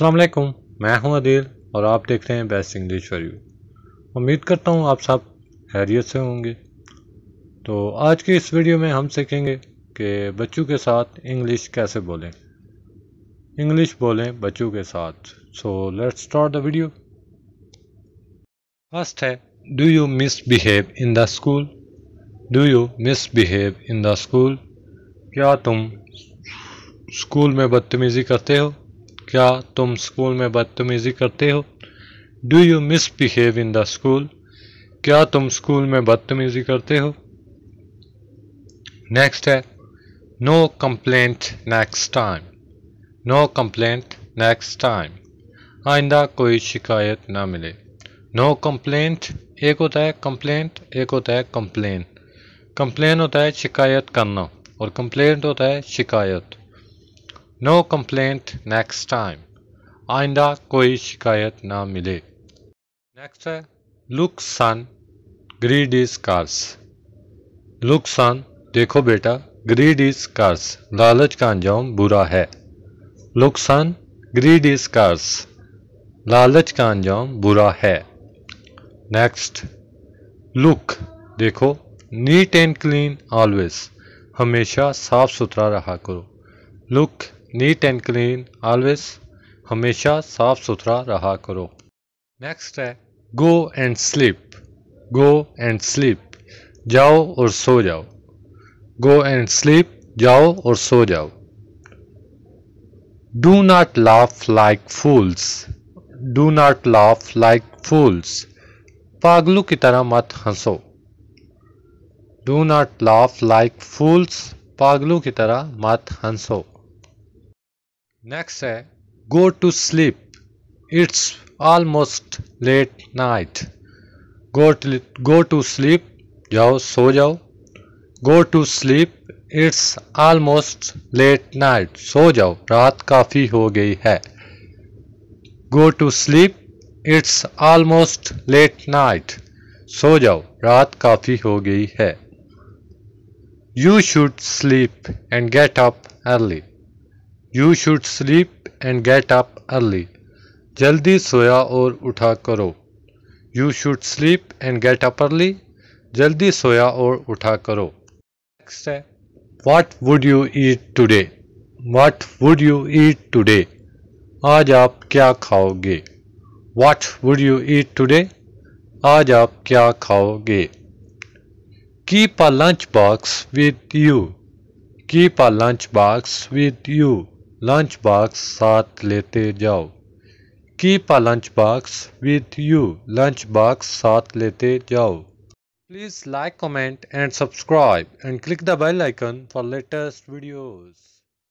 अल्लाम मैं हूं अदील और आप देख रहे हैं बेस्ट इंग्लिश फॉर यू उम्मीद करता हूं आप सब हैरियत से होंगे तो आज की इस वीडियो में हम सीखेंगे कि बच्चों के साथ इंग्लिश कैसे बोलें इंग्लिश बोलें बच्चों के साथ so let's start the video first है do you misbehave in the school do you misbehave in the school क्या तुम स्कूल में बदतमीज़ी करते हो क्या तुम स्कूल में बदतमीज़ी करते हो do you misbehave in the school क्या तुम स्कूल में बदतमीज़ी करते हो नेक्स्ट है no complaint next time no complaint next time आइंदा कोई शिकायत ना मिले नो कंप्लेंट एक होता है कंप्लेंट एक होता है कंप्लेन कंप्लेन होता है शिकायत करना और कंप्लेंट होता है शिकायत नो कंप्लेंट नेक्स्ट टाइम आइंदा कोई शिकायत ना मिले नेक्स्ट है look son greed is curse look son देखो बेटा ग्रीड इज कार्स लालच का अंजाम बुरा है look son greed is curse लालच का अंजाम बुरा है नेक्स्ट लुक देखो नीट एंड क्लीन ऑलवेज हमेशा साफ सुथरा रहा करो look neat and clean always हमेशा साफ सुथरा रहा करो नेक्स्ट है go and sleep go and sleep जाओ और सो जाओ गो एंड स्लीप जाओ और सो जाओ do not laugh like fools do not laugh like fools पागलों की तरह मत हंसो do not laugh like fools पागलों की तरह मत हंसो नेक्स्ट है go to sleep it's almost late night go go to sleep जाओ सो जाओ go to sleep it's almost late night सो जाओ रात काफ़ी हो गई है go to sleep it's almost late night सो जाओ रात काफ़ी हो गई है you should sleep and get up early you should sleep and get up early जल्दी सोया और उठा करो you should sleep and get up early जल्दी सोया और उठा करो नेक्स्ट है what would you eat today what would you eat today आज आप क्या खाओगे what would you eat today आज आप क्या खाओगे keep a lunch box with you keep a lunch box with you lunch box साथ लेते जाओ Keep a lunch box with you. Lunch box साथ लेते जाओ Please like, comment and subscribe and click the bell icon for latest videos.